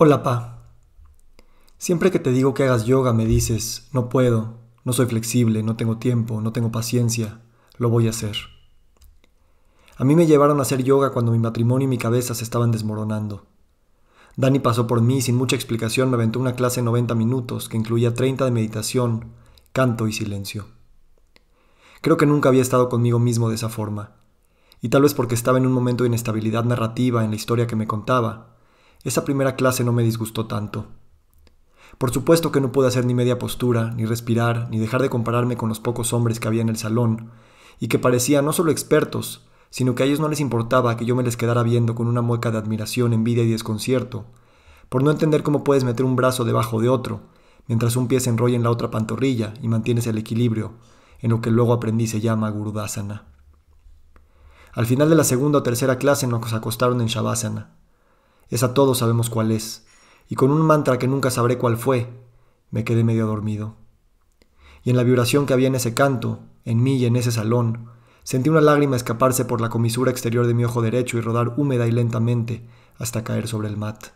Hola, Pa. Siempre que te digo que hagas yoga me dices, no puedo, no soy flexible, no tengo tiempo, no tengo paciencia, lo voy a hacer. A mí me llevaron a hacer yoga cuando mi matrimonio y mi cabeza se estaban desmoronando. Dani pasó por mí sin mucha explicación, me aventó una clase de 90 minutos que incluía 30 de meditación, canto y silencio. Creo que nunca había estado conmigo mismo de esa forma, y tal vez porque estaba en un momento de inestabilidad narrativa en la historia que me contaba, esa primera clase no me disgustó tanto. Por supuesto que no pude hacer ni media postura, ni respirar, ni dejar de compararme con los pocos hombres que había en el salón, y que parecían no solo expertos, sino que a ellos no les importaba que yo me les quedara viendo con una mueca de admiración, envidia y desconcierto, por no entender cómo puedes meter un brazo debajo de otro, mientras un pie se enrolla en la otra pantorrilla y mantienes el equilibrio, en lo que luego aprendí se llama Gurudasana. Al final de la segunda o tercera clase nos acostaron en Shavasana a todos sabemos cuál es. Y con un mantra que nunca sabré cuál fue, me quedé medio dormido. Y en la vibración que había en ese canto, en mí y en ese salón, sentí una lágrima escaparse por la comisura exterior de mi ojo derecho y rodar húmeda y lentamente hasta caer sobre el mat.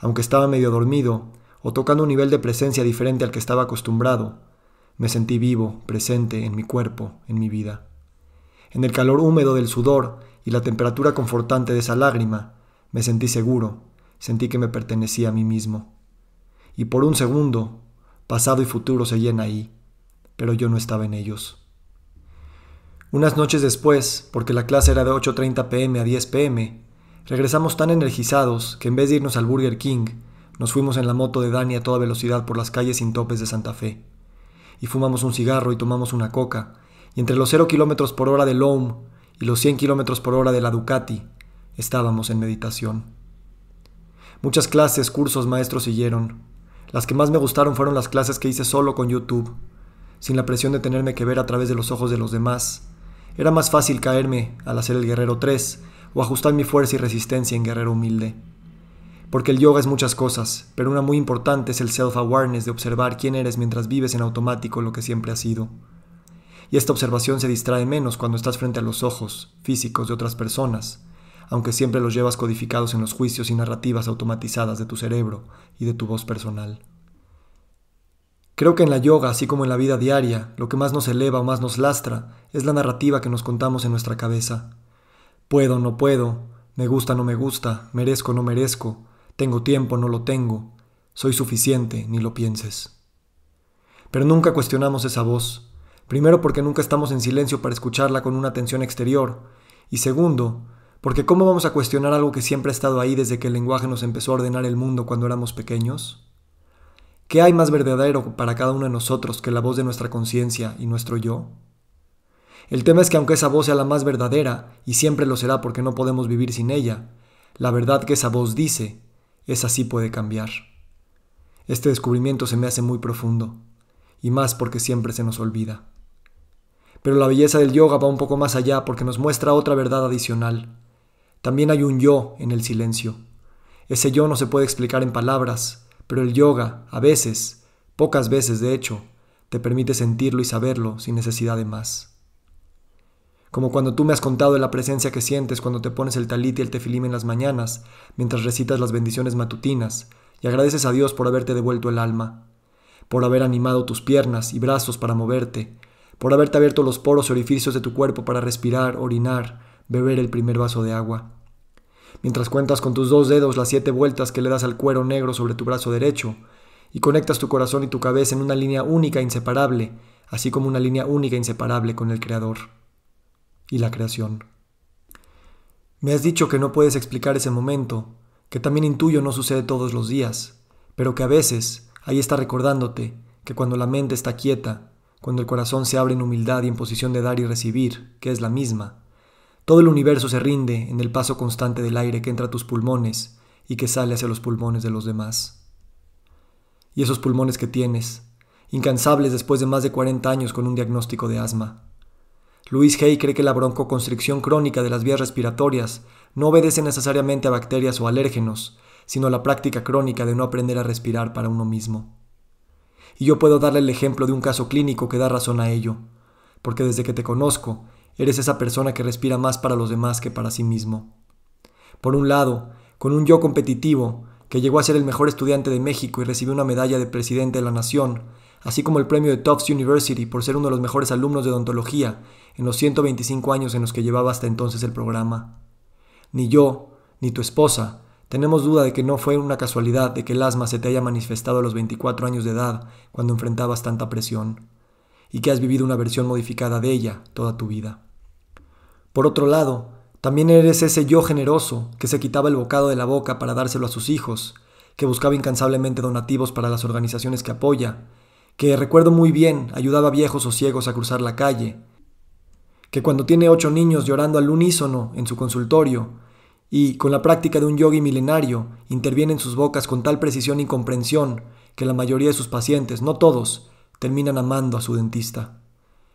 Aunque estaba medio dormido, o tocando un nivel de presencia diferente al que estaba acostumbrado, me sentí vivo, presente, en mi cuerpo, en mi vida. En el calor húmedo del sudor y la temperatura confortante de esa lágrima, me sentí seguro, sentí que me pertenecía a mí mismo. Y por un segundo, pasado y futuro se llenan ahí, pero yo no estaba en ellos. Unas noches después, porque la clase era de 8.30 pm a 10 pm, regresamos tan energizados que en vez de irnos al Burger King, nos fuimos en la moto de Dani a toda velocidad por las calles sin topes de Santa Fe. Y fumamos un cigarro y tomamos una coca, y entre los 0 km por hora de Loam y los 100 km por hora de la Ducati, Estábamos en meditación. Muchas clases, cursos, maestros siguieron. Las que más me gustaron fueron las clases que hice solo con YouTube, sin la presión de tenerme que ver a través de los ojos de los demás. Era más fácil caerme al hacer el Guerrero 3 o ajustar mi fuerza y resistencia en Guerrero Humilde. Porque el yoga es muchas cosas, pero una muy importante es el self-awareness de observar quién eres mientras vives en automático lo que siempre has sido. Y esta observación se distrae menos cuando estás frente a los ojos físicos de otras personas, aunque siempre los llevas codificados en los juicios y narrativas automatizadas de tu cerebro y de tu voz personal. Creo que en la yoga, así como en la vida diaria, lo que más nos eleva o más nos lastra es la narrativa que nos contamos en nuestra cabeza. Puedo, no puedo, me gusta, no me gusta, merezco, no merezco, tengo tiempo, no lo tengo, soy suficiente, ni lo pienses. Pero nunca cuestionamos esa voz, primero porque nunca estamos en silencio para escucharla con una atención exterior, y segundo, porque ¿cómo vamos a cuestionar algo que siempre ha estado ahí desde que el lenguaje nos empezó a ordenar el mundo cuando éramos pequeños? ¿Qué hay más verdadero para cada uno de nosotros que la voz de nuestra conciencia y nuestro yo? El tema es que aunque esa voz sea la más verdadera, y siempre lo será porque no podemos vivir sin ella, la verdad que esa voz dice, es así puede cambiar. Este descubrimiento se me hace muy profundo, y más porque siempre se nos olvida. Pero la belleza del yoga va un poco más allá porque nos muestra otra verdad adicional, también hay un yo en el silencio. Ese yo no se puede explicar en palabras, pero el yoga, a veces, pocas veces de hecho, te permite sentirlo y saberlo sin necesidad de más. Como cuando tú me has contado de la presencia que sientes cuando te pones el talit y el tefilim en las mañanas, mientras recitas las bendiciones matutinas, y agradeces a Dios por haberte devuelto el alma, por haber animado tus piernas y brazos para moverte, por haberte abierto los poros y orificios de tu cuerpo para respirar, orinar, beber el primer vaso de agua. Mientras cuentas con tus dos dedos las siete vueltas que le das al cuero negro sobre tu brazo derecho, y conectas tu corazón y tu cabeza en una línea única e inseparable, así como una línea única e inseparable con el Creador y la creación. Me has dicho que no puedes explicar ese momento, que también intuyo no sucede todos los días, pero que a veces ahí está recordándote que cuando la mente está quieta, cuando el corazón se abre en humildad y en posición de dar y recibir, que es la misma, todo el universo se rinde en el paso constante del aire que entra a tus pulmones y que sale hacia los pulmones de los demás. Y esos pulmones que tienes, incansables después de más de 40 años con un diagnóstico de asma. Luis Hay cree que la broncoconstricción crónica de las vías respiratorias no obedece necesariamente a bacterias o alérgenos, sino a la práctica crónica de no aprender a respirar para uno mismo. Y yo puedo darle el ejemplo de un caso clínico que da razón a ello, porque desde que te conozco Eres esa persona que respira más para los demás que para sí mismo. Por un lado, con un yo competitivo, que llegó a ser el mejor estudiante de México y recibió una medalla de presidente de la nación, así como el premio de Tufts University por ser uno de los mejores alumnos de odontología en los 125 años en los que llevaba hasta entonces el programa. Ni yo, ni tu esposa, tenemos duda de que no fue una casualidad de que el asma se te haya manifestado a los 24 años de edad cuando enfrentabas tanta presión y que has vivido una versión modificada de ella toda tu vida. Por otro lado, también eres ese yo generoso que se quitaba el bocado de la boca para dárselo a sus hijos, que buscaba incansablemente donativos para las organizaciones que apoya, que recuerdo muy bien ayudaba a viejos o ciegos a cruzar la calle, que cuando tiene ocho niños llorando al unísono en su consultorio, y con la práctica de un yogi milenario, interviene en sus bocas con tal precisión y comprensión que la mayoría de sus pacientes, no todos, terminan amando a su dentista,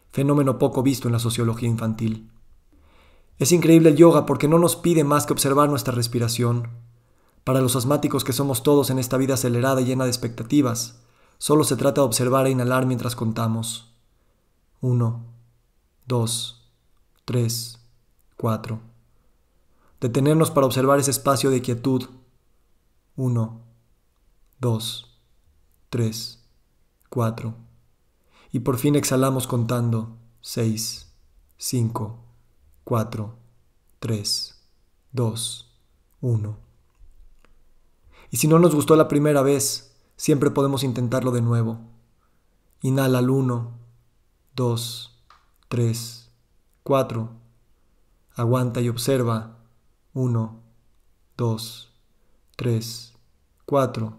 fenómeno poco visto en la sociología infantil. Es increíble el yoga porque no nos pide más que observar nuestra respiración. Para los asmáticos que somos todos en esta vida acelerada y llena de expectativas, solo se trata de observar e inhalar mientras contamos. 1, 2, 3, 4. Detenernos para observar ese espacio de quietud. 1, 2, tres, 4 y por fin exhalamos contando 6, 5, 4, 3, 2, 1. Y si no nos gustó la primera vez, siempre podemos intentarlo de nuevo. Inhala al 1, 2, 3, 4. Aguanta y observa 1, 2, 3, 4.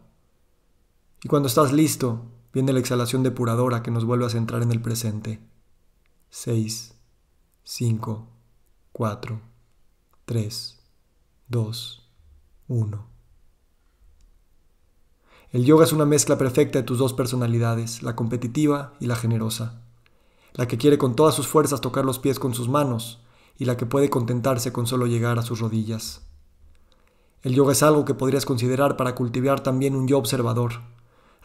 Y cuando estás listo, Viene la exhalación depuradora que nos vuelve a centrar en el presente. 6, 5, 4, 3, 2, 1. El yoga es una mezcla perfecta de tus dos personalidades, la competitiva y la generosa. La que quiere con todas sus fuerzas tocar los pies con sus manos y la que puede contentarse con solo llegar a sus rodillas. El yoga es algo que podrías considerar para cultivar también un yo observador,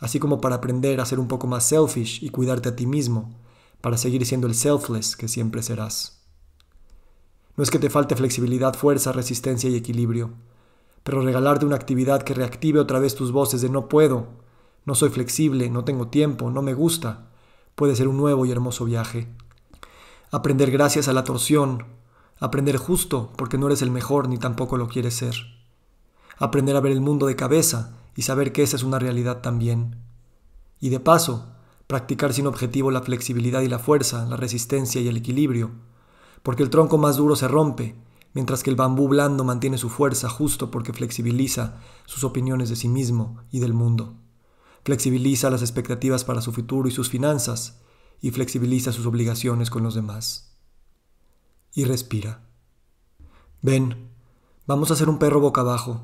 así como para aprender a ser un poco más selfish y cuidarte a ti mismo, para seguir siendo el selfless que siempre serás. No es que te falte flexibilidad, fuerza, resistencia y equilibrio, pero regalarte una actividad que reactive otra vez tus voces de no puedo, no soy flexible, no tengo tiempo, no me gusta, puede ser un nuevo y hermoso viaje. Aprender gracias a la torsión, aprender justo porque no eres el mejor ni tampoco lo quieres ser. Aprender a ver el mundo de cabeza y saber que esa es una realidad también. Y de paso, practicar sin objetivo la flexibilidad y la fuerza, la resistencia y el equilibrio, porque el tronco más duro se rompe, mientras que el bambú blando mantiene su fuerza justo porque flexibiliza sus opiniones de sí mismo y del mundo. Flexibiliza las expectativas para su futuro y sus finanzas, y flexibiliza sus obligaciones con los demás. Y respira. Ven, vamos a hacer un perro boca abajo,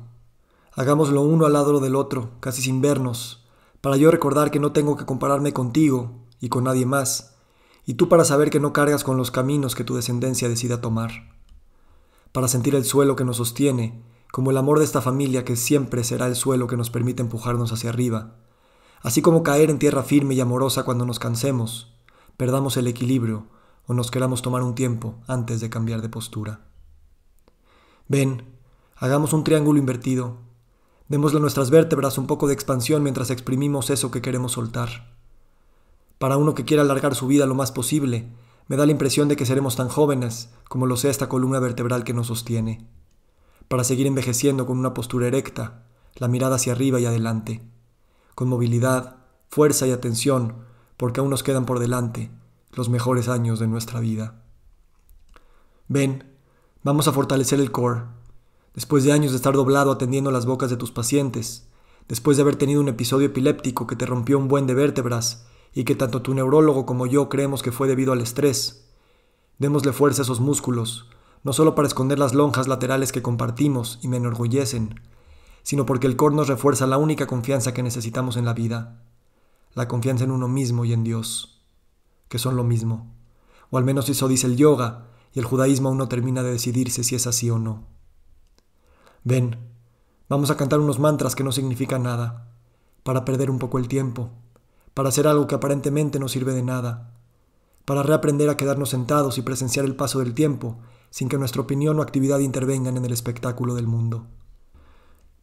Hagámoslo uno al lado del otro, casi sin vernos, para yo recordar que no tengo que compararme contigo y con nadie más, y tú para saber que no cargas con los caminos que tu descendencia decida tomar, para sentir el suelo que nos sostiene, como el amor de esta familia que siempre será el suelo que nos permite empujarnos hacia arriba, así como caer en tierra firme y amorosa cuando nos cansemos, perdamos el equilibrio o nos queramos tomar un tiempo antes de cambiar de postura. Ven, hagamos un triángulo invertido Démosle a nuestras vértebras un poco de expansión mientras exprimimos eso que queremos soltar. Para uno que quiera alargar su vida lo más posible, me da la impresión de que seremos tan jóvenes como lo sea esta columna vertebral que nos sostiene, para seguir envejeciendo con una postura erecta, la mirada hacia arriba y adelante, con movilidad, fuerza y atención, porque aún nos quedan por delante los mejores años de nuestra vida. Ven, vamos a fortalecer el core después de años de estar doblado atendiendo las bocas de tus pacientes, después de haber tenido un episodio epiléptico que te rompió un buen de vértebras y que tanto tu neurólogo como yo creemos que fue debido al estrés. Démosle fuerza a esos músculos, no solo para esconder las lonjas laterales que compartimos y me enorgullecen, sino porque el corno refuerza la única confianza que necesitamos en la vida, la confianza en uno mismo y en Dios, que son lo mismo, o al menos eso dice el yoga, y el judaísmo aún no termina de decidirse si es así o no. Ven, vamos a cantar unos mantras que no significan nada, para perder un poco el tiempo, para hacer algo que aparentemente no sirve de nada, para reaprender a quedarnos sentados y presenciar el paso del tiempo sin que nuestra opinión o actividad intervengan en el espectáculo del mundo.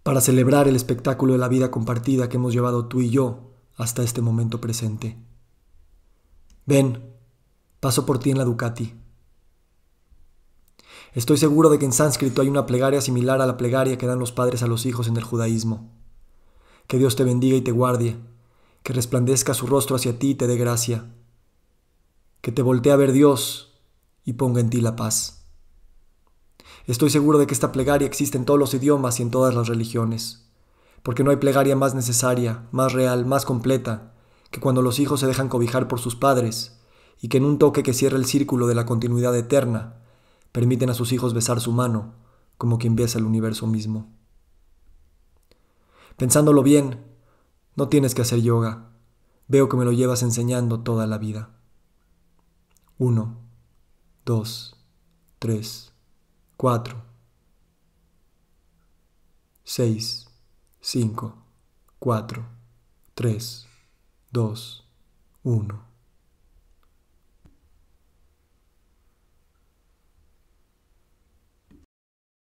Para celebrar el espectáculo de la vida compartida que hemos llevado tú y yo hasta este momento presente. Ven, paso por ti en la Ducati. Estoy seguro de que en sánscrito hay una plegaria similar a la plegaria que dan los padres a los hijos en el judaísmo. Que Dios te bendiga y te guarde, que resplandezca su rostro hacia ti y te dé gracia, que te voltee a ver Dios y ponga en ti la paz. Estoy seguro de que esta plegaria existe en todos los idiomas y en todas las religiones, porque no hay plegaria más necesaria, más real, más completa, que cuando los hijos se dejan cobijar por sus padres, y que en un toque que cierre el círculo de la continuidad eterna, permiten a sus hijos besar su mano, como quien besa el universo mismo. Pensándolo bien, no tienes que hacer yoga. Veo que me lo llevas enseñando toda la vida. 1, 2, 3, 4, 6, 5, 4, 3, 2, 1.